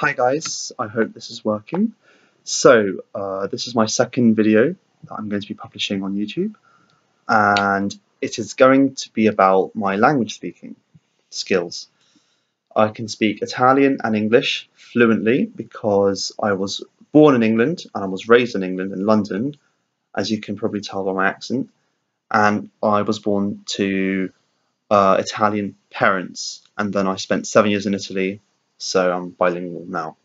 Hi guys, I hope this is working. So uh, this is my second video that I'm going to be publishing on YouTube and it is going to be about my language speaking skills. I can speak Italian and English fluently because I was born in England and I was raised in England in London as you can probably tell by my accent and I was born to uh, Italian parents and then I spent seven years in Italy so I'm bilingual now.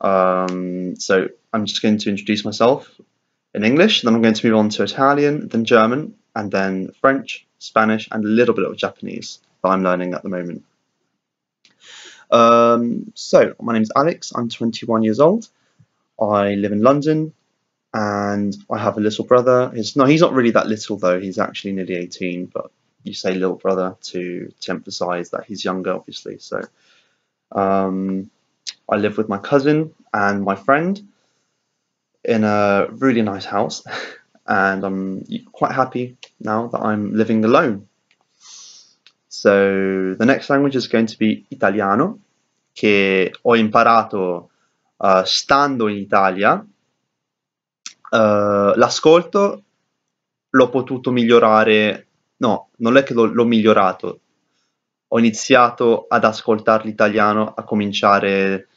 Um, so I'm just going to introduce myself in English, then I'm going to move on to Italian, then German, and then French, Spanish, and a little bit of Japanese that I'm learning at the moment. Um, so, my name is Alex, I'm 21 years old, I live in London, and I have a little brother. He's he's not really that little though, he's actually nearly 18, but you say little brother to, to emphasize that he's younger, obviously. So, um, I live with my cousin and my friend in a really nice house, and I'm quite happy now that I'm living alone. So the next language is going to be Italiano, che ho imparato uh, stando in Italia. Uh, l'ascolto l'ho potuto migliorare, no, non è che l'ho, l'ho migliorato, ho iniziato ad ascoltare l'italiano a cominciare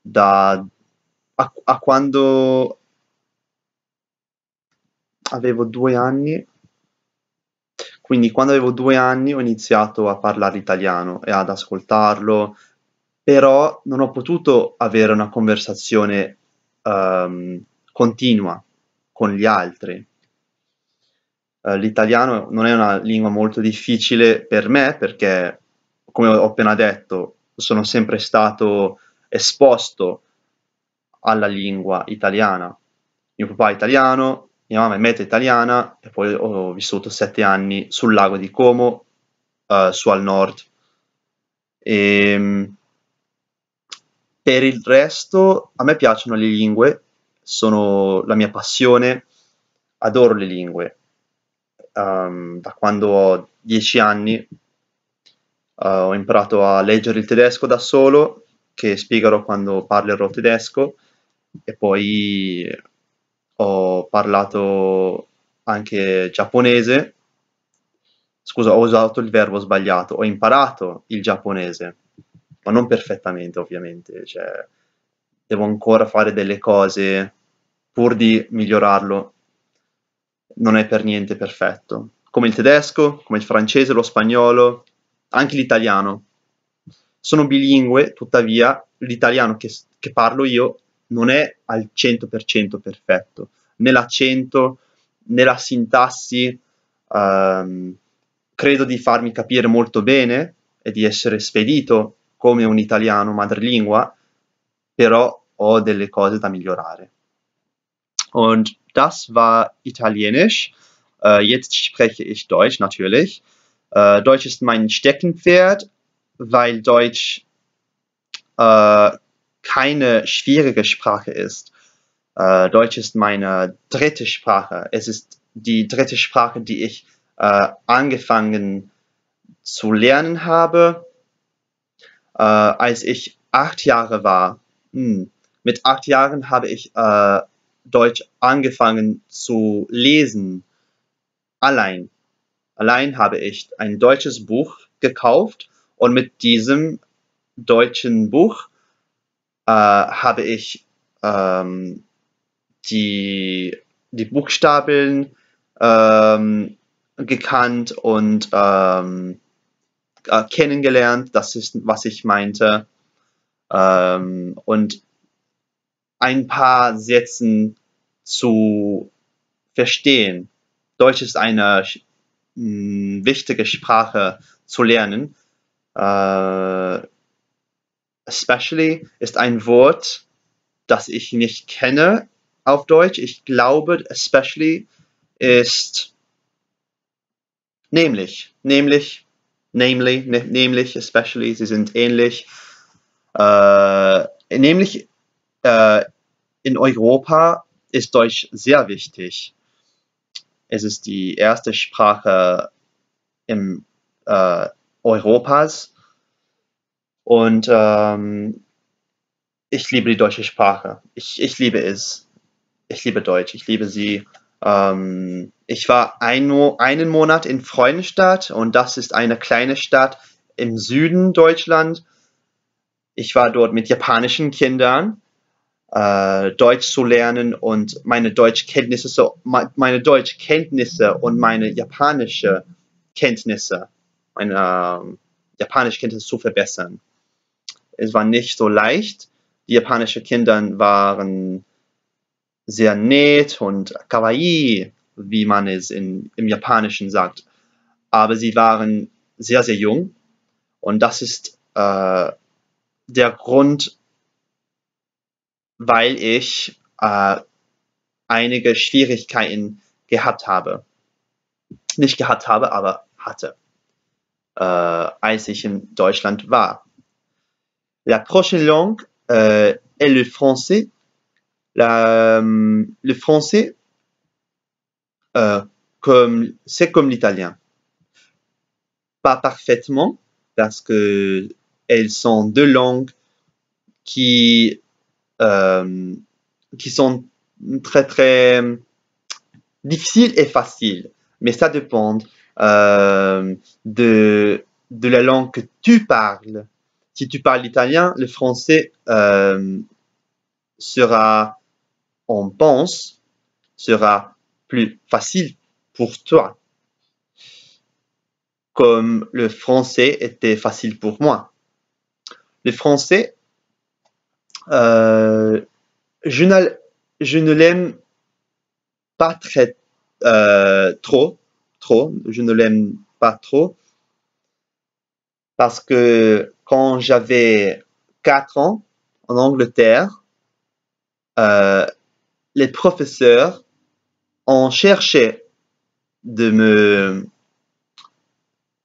da a, a quando avevo due anni. Quindi quando avevo due anni ho iniziato a parlare italiano e ad ascoltarlo, però non ho potuto avere una conversazione um, continua con gli altri. Uh, l'italiano non è una lingua molto difficile per me perché come ho appena detto, sono sempre stato esposto alla lingua italiana. Mio papà è italiano, mia mamma è meta italiana e poi ho vissuto sette anni sul lago di Como, uh, su al nord. E, ehm, per il resto, a me piacciono le lingue, sono la mia passione, adoro le lingue. Um, da quando ho dieci anni uh, ho imparato a leggere il tedesco da solo, che spiegherò quando parlerò tedesco, e poi ho parlato anche giapponese. Scusa, ho usato il verbo sbagliato, ho imparato il giapponese, ma non perfettamente ovviamente, cioè devo ancora fare delle cose pur di migliorarlo. Non è per niente perfetto. Come il tedesco, come il francese, lo spagnolo, anche l'italiano. Sono bilingue, tuttavia l'italiano che, che parlo io non è al 100% perfetto, nell'accento, nella sintassi. Um, credo di farmi capire molto bene e di essere spedito come un italiano madrelingua, però ho delle cose da migliorare. Und das war Italienisch. Uh, jetzt spreche ich Deutsch natürlich. Äh, Deutsch ist mein Steckenpferd, weil Deutsch äh, keine schwierige Sprache ist. Äh, Deutsch ist meine dritte Sprache. Es ist die dritte Sprache, die ich äh, angefangen zu lernen habe, äh, als ich acht Jahre war. Hm. Mit acht Jahren habe ich äh, Deutsch angefangen zu lesen. Allein allein habe ich ein deutsches Buch gekauft und mit diesem deutschen Buch äh, habe ich ähm, die, die Buchstaben ähm, gekannt und ähm, äh, kennengelernt. Das ist, was ich meinte. Ähm, und ein paar Sätzen zu verstehen. Deutsch ist eine mh, wichtige Sprache zu lernen. Uh, especially ist ein Wort, das ich nicht kenne auf Deutsch. Ich glaube, especially ist nämlich, nämlich, namely, ne, nämlich, especially, sie sind ähnlich. Uh, nämlich uh, in Europa ist Deutsch sehr wichtig. Es ist die erste Sprache im, äh, Europas. Und ähm, ich liebe die deutsche Sprache. Ich, ich liebe es. Ich liebe Deutsch. Ich liebe sie. Ähm, ich war ein, einen Monat in Freudenstadt und das ist eine kleine Stadt im Süden Deutschland. Ich war dort mit japanischen Kindern äh, Deutsch zu lernen und meine Deutschkenntnisse, so, meine Deutschkenntnisse und meine japanische Kenntnisse, meine ähm, japanische Kenntnisse zu verbessern. Es war nicht so leicht. Die japanischen Kinder waren sehr nett und kawaii, wie man es in, im Japanischen sagt. Aber sie waren sehr, sehr jung. Und das ist äh, der Grund, weil ich äh, einige Schwierigkeiten gehabt habe. Nicht gehabt habe, aber hatte, äh, als ich in Deutschland war. La prochaine langue euh, est le français. La, le français, euh, comme c'est comme l'italien. Pas parfaitement, parce que elles sont deux langues qui euh, qui sont très très difficiles et faciles. Mais ça dépend euh, de, de la langue que tu parles. Si tu parles l'italien, le français euh, sera, on pense, sera plus facile pour toi. Comme le français était facile pour moi. Le français euh, je, je ne l'aime pas très euh, trop, trop. Je ne l'aime pas trop parce que quand j'avais 4 ans en Angleterre, euh, les professeurs ont cherché de me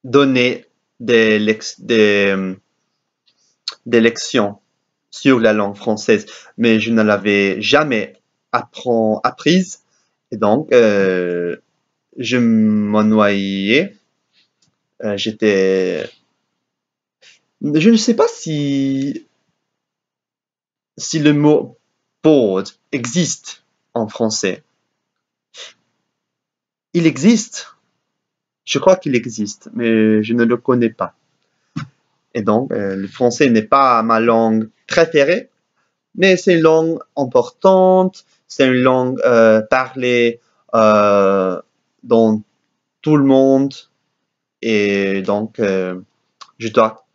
donner des, lex des lections sur la langue française, mais je ne l'avais jamais apprise. Et donc, euh, je m'ennuyais. noyais. Euh, j'étais. Je ne sais pas si. si le mot board » existe en français. Il existe. Je crois qu'il existe, mais je ne le connais pas. Et donc, euh, le français n'est pas ma langue préféré, mais c'est une langue importante, c'est une langue euh, parlée euh, dans tout le monde, et donc euh, je dois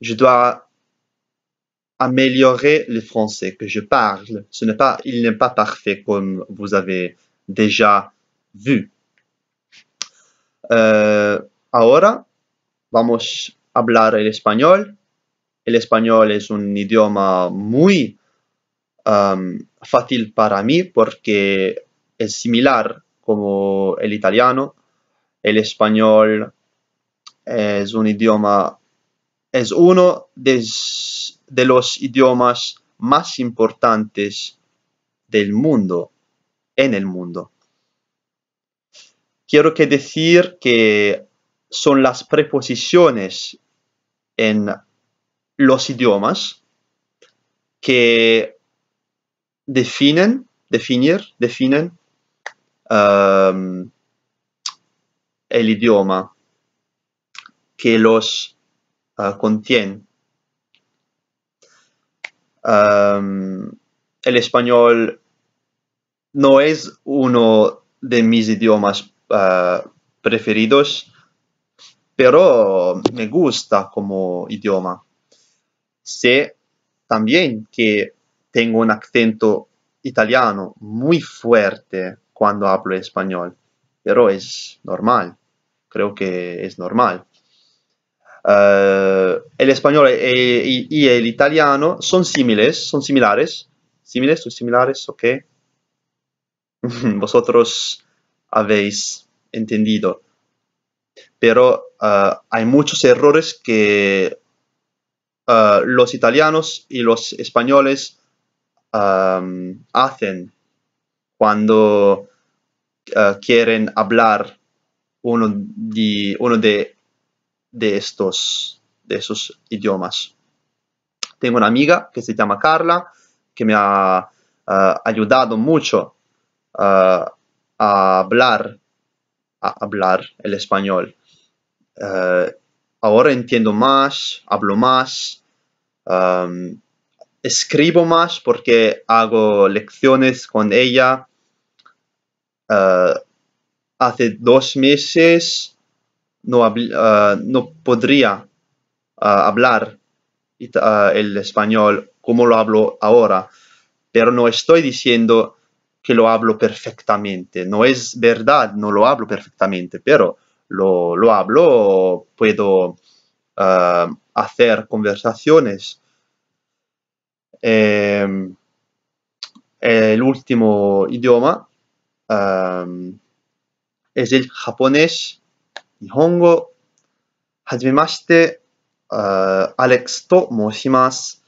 je dois améliorer le français que je parle. Ce n'est pas, il n'est pas parfait comme vous avez déjà vu. ahora vamos hablar el español. El español es un idioma muy um, fácil para mí porque es similar como el italiano. El español es un idioma, es uno de, de los idiomas más importantes del mundo, en el mundo. Quiero que decir que son las preposiciones en los idiomas que definen, definir, definen um, el idioma que los uh, contiene. Um, el español no es uno de mis idiomas uh, preferidos, pero me gusta como idioma. Sé también que tengo un acento italiano muy fuerte cuando hablo español, pero es normal, creo que es normal. Eh, el español e, y, el italiano son similares, son similares, similares o similares, ok. Vosotros habéis entendido pero ah, hay muchos errores que ah, los italianos y los españoles hacen cuando ah, quieren hablar uno de, uno de, estos de esos idiomas. Tengo una amiga que se llama Carla, que me ha ayudado mucho a hablar hablar el español. Eh, ahora entiendo más, hablo más, em, escribo más porque hago lecciones con ella. Eh, hace dos meses no, eh, no podría hablar el español como lo hablo ahora, pero no estoy diciendo que lo hablo perfectamente. No es verdad, no lo hablo perfectamente, pero lo, lo hablo, puedo eh, hacer conversaciones. Em, el último idioma em, es el japonés, Nihongo. Hajimemashite, eh, Alex to moshimasu.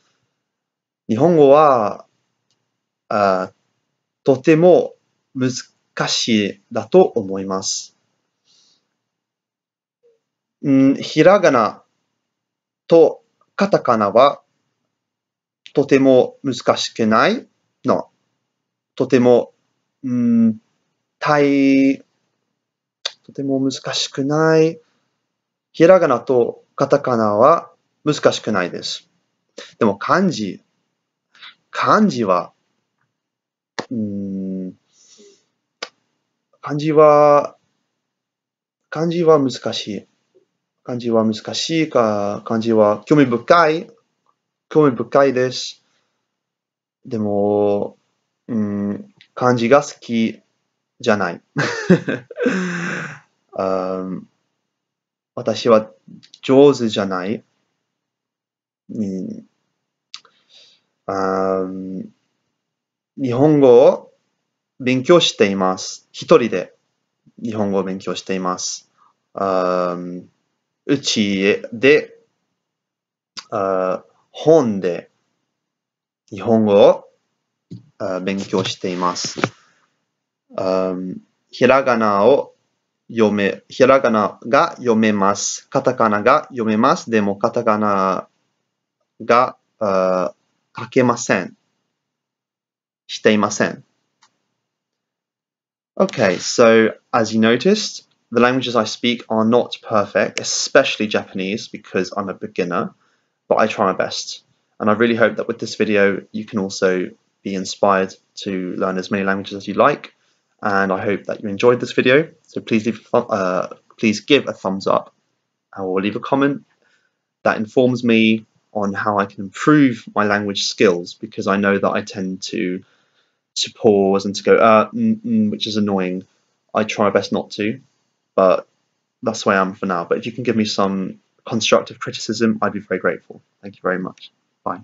Nihongo wa eh, とても難しいだと思います。んひらがなとカタカナはとても難しくないの。とても、うん、大、とても難しくない。ひらがなとカタカナは難しくないです。でも漢字、漢字はうん、漢字は、漢字は難しい。漢字は難しいか、漢字は興味深い。興味深いです。でも、うん、漢字が好きじゃない。私は上手じゃない。うん、日本語を勉強しています。一人で日本語を勉強しています。うちで、本で日本語を勉強しています。ひらがなを読め、ひらがなが読めます。カタカナが読めます。でもカタカナが書けません。していません。Okay, so as you noticed, the languages I speak are not perfect, especially Japanese because I'm a beginner, but I try my best. And I really hope that with this video, you can also be inspired to learn as many languages as you like. And I hope that you enjoyed this video. So please leave, uh, please give a thumbs up or leave a comment that informs me on how I can improve my language skills because I know that I tend to to pause and to go, uh, mm, mm, which is annoying. I try my best not to, but that's the way I am for now. But if you can give me some constructive criticism, I'd be very grateful. Thank you very much. Bye.